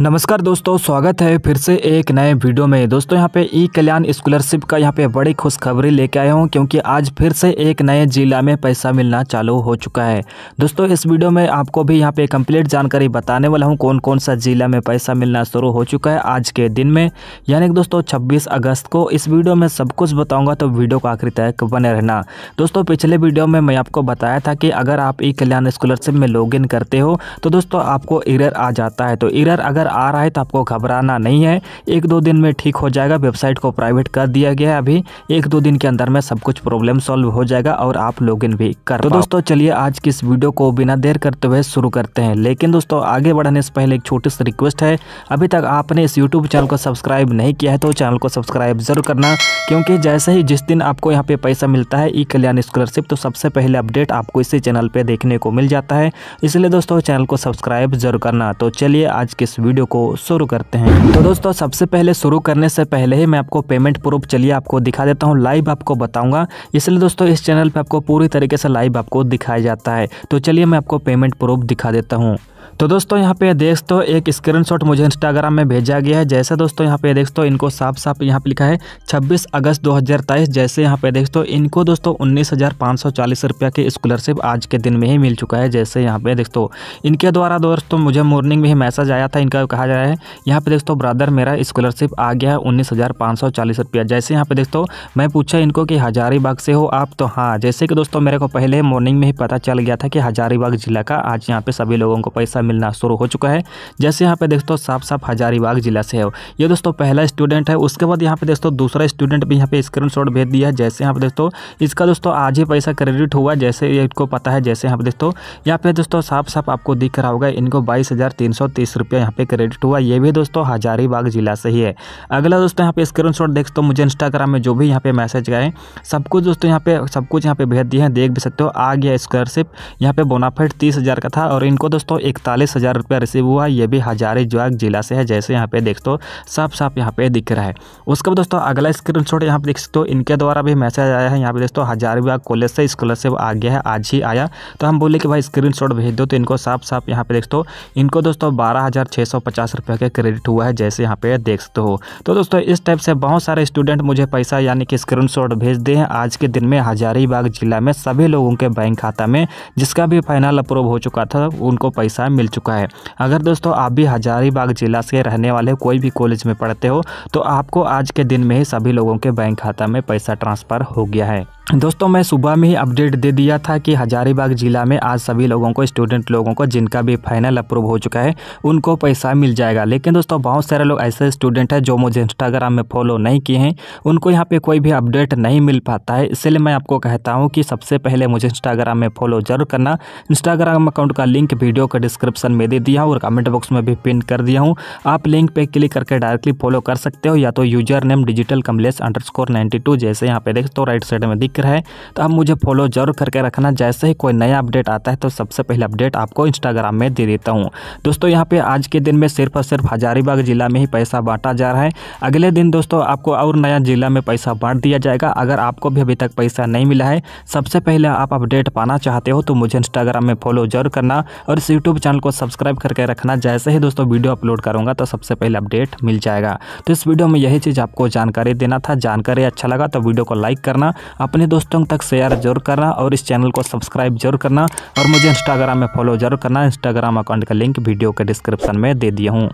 नमस्कार दोस्तों स्वागत है फिर से एक नए वीडियो में दोस्तों यहाँ पे ई कल्याण स्कॉलरशिप का यहाँ पे बड़ी खुशखबरी लेके आया हूँ क्योंकि आज फिर से एक नए जिला में पैसा मिलना चालू हो चुका है दोस्तों इस वीडियो में आपको भी यहाँ पे कंप्लीट जानकारी बताने वाला हूँ कौन कौन सा जिला में पैसा मिलना शुरू हो चुका है आज के दिन में यानी कि दोस्तों छब्बीस अगस्त को इस वीडियो में सब कुछ बताऊँगा तो वीडियो को आखिरी तक बने रहना दोस्तों पिछले वीडियो में मैं आपको बताया था कि अगर आप ई कल्याण स्कॉलरशिप में लॉग करते हो तो दोस्तों आपको इरर आ जाता है तो इरर अगर अगर आ रहा है तो आपको घबराना नहीं है एक दो दिन में ठीक हो जाएगा वेबसाइट को प्राइवेट कर दिया गया है अभी एक दो दिन के अंदर में सब कुछ प्रॉब्लम सॉल्व हो जाएगा और आप लॉग भी कर तो दोस्तों चलिए आज की इस वीडियो को बिना देर करते हुए शुरू करते हैं लेकिन दोस्तों आगे बढ़ने से पहले एक छोटी सी रिक्वेस्ट है अभी तक आपने इस यूट्यूब चैनल को सब्सक्राइब नहीं किया है तो चैनल को सब्सक्राइब जरूर करना क्योंकि जैसे ही जिस दिन आपको यहाँ पे पैसा मिलता है ई कल्याण स्कॉलरशिप तो सबसे पहले अपडेट आपको इसी चैनल पे देखने को मिल जाता है इसलिए दोस्तों चैनल को सब्सक्राइब जरूर करना तो चलिए आज के इस वीडियो वीडियो को शुरू करते हैं तो दोस्तों सबसे पहले शुरू करने से पहले ही मैं आपको पेमेंट प्रूफ चलिए आपको दिखा देता हूँ लाइव आपको बताऊंगा इसलिए दोस्तों इस चैनल पर आपको पूरी तरीके से लाइव आपको दिखाया जाता है तो चलिए मैं आपको पेमेंट प्रूफ दिखा देता हूँ तो दोस्तों यहाँ पे देख तो एक स्क्रीनशॉट मुझे इंस्टाग्राम में भेजा गया है जैसे दोस्तों यहाँ पे देख तो इनको साफ साफ यहाँ पे लिखा है 26 अगस्त 2023 जैसे यहाँ पे देख तो इनको दोस्तों उन्नीस रुपया की स्कॉलरशिप आज के दिन में ही मिल चुका है जैसे यहाँ पे देख तो इनके द्वारा दोस्तों मुझे मॉर्निंग में ही मैसेज आया था इनका कहा जा रहा है यहाँ पे देख तो ब्रदर मेरा स्कॉलरशिप आ गया है उन्नीस रुपया जैसे यहाँ पे देख तो मैं पूछा इनको कि हजारीबाग से हो आप तो हाँ जैसे कि दोस्तों मेरे को पहले मॉर्निंग में ही पता चल गया था कि हजारीबाग जिला का आज यहाँ पे सभी लोगों को पैसा सा मिलना शुरू हो चुका है जैसे यहाँ पे दोस्तों साफ साफ हजारीबाग जिला से है ये दोस्तों पहला स्टूडेंट है उसके बाद यहाँ पे दोस्तों दूसरा स्टूडेंट भी यहाँ पे स्क्रीन भेज दिया है जैसे यहाँ पे दोस्तों इसका दोस्तों आज ही पैसा क्रेडिट हुआ जैसे इनको पता है जैसे यहाँ पे दोस्तों यहाँ पे दोस्तों साफ साफ आपको दिख रहा होगा इनको बाईस हज़ार तीन सौ यहाँ पे क्रेडिट हुआ ये भी दोस्तों हजारीबाग जिला से ही है अगला दोस्तों यहाँ पे स्क्रीन शॉट देख तो मुझे इंस्टाग्राम में जो भी यहाँ पे मैसेज गए सब कुछ दोस्तों यहाँ पे सब कुछ यहाँ पे भेज दिए हैं देख भी सकते हो आ गया स्कॉलरशिप यहाँ पे बोनाफाइड तीस हज़ार का था और इनको दोस्तों पैंतालीस हज़ार रुपया रिसीव हुआ ये भी हजारे जवाग जिला से है जैसे यहाँ पे देख दो तो साफ साफ यहाँ पे दिख रहा है उसके बाद दोस्तों अगला स्क्रीन शॉट यहाँ पे देख सकते हो इनके द्वारा भी मैसेज आया है यहाँ पे दोस्तों हजार विभाग कॉलेज से स्कॉलरशिप आ गया है आज ही आया तो हम बोले कि भाई स्क्रीन भेज दो तो इनको साफ साफ यहाँ पे देख दो इनको दोस्तों बारह हज़ार का क्रेडिट हुआ है जैसे यहाँ पे देख सकते हो तो दोस्तों इस टाइप से बहुत सारे स्टूडेंट मुझे पैसा यानी कि स्क्रीन भेज दे हैं आज के दिन में हजारीबाग जिला में सभी लोगों के बैंक खाता में जिसका भी फाइनल अप्रूव हो चुका था उनको पैसा मिल मिल चुका है अगर दोस्तों आप भी हजारीबाग जिला से रहने वाले कोई भी कॉलेज में पढ़ते हो तो आपको आज के दिन में ही सभी लोगों के बैंक खाता में पैसा ट्रांसफ़र हो गया है दोस्तों मैं सुबह में ही अपडेट दे दिया था कि हजारीबाग ज़िला में आज सभी लोगों को स्टूडेंट लोगों को जिनका भी फाइनल अप्रूव हो चुका है उनको पैसा मिल जाएगा लेकिन दोस्तों बहुत सारे लोग ऐसे स्टूडेंट हैं जो मुझे इंस्टाग्राम में फॉलो नहीं किए हैं उनको यहाँ पे कोई भी अपडेट नहीं मिल पाता है इसलिए मैं आपको कहता हूँ कि सबसे पहले मुझे इंस्टाग्राम में फॉलो जरूर करना इंस्टाग्राम अकाउंट का लिंक वीडियो का डिस्क्रिप्शन में दे दिया हूँ और कमेंट बॉक्स में भी पिन कर दिया हूँ आप लिंक पर क्लिक करके डायरेक्टली फॉलो कर सकते हो या तो user name digital Kamlesh under जैसे यहाँ पे देख हो राइट साइड में दिख जिक्र है तो आप मुझे फॉलो जरूर करके रखना जैसे ही कोई नया अपडेट आता है तो सबसे पहले अपडेट आपको इंस्टाग्राम में दे देता हूँ दोस्तों यहाँ पे आज के दिन में सिर्फ और सिर्फ हजारीबाग जिला में ही पैसा बांटा जा रहा है अगले दिन दोस्तों आपको और नया जिला में पैसा बांट दिया जाएगा अगर आपको भी अभी तक पैसा नहीं मिला है सबसे पहले आप अपडेट पाना चाहते हो तो मुझे इंस्टाग्राम में फॉलो जरूर करना और इस यूट्यूब चैनल को सब्सक्राइब करके रखना जैसे ही दोस्तों वीडियो अपलोड करूंगा तो सबसे पहले अपडेट मिल जाएगा तो इस वीडियो में यही चीज़ आपको जानकारी देना था जानकारी अच्छा लगा तो वीडियो को लाइक करना अपने अपने दोस्तों तक शेयर जरूर करना और इस चैनल को सब्सक्राइब जरूर करना और मुझे इंस्टाग्राम में फॉलो जरूर करना इंस्टाग्राम अकाउंट का लिंक वीडियो के डिस्क्रिप्शन में दे दिया हूँ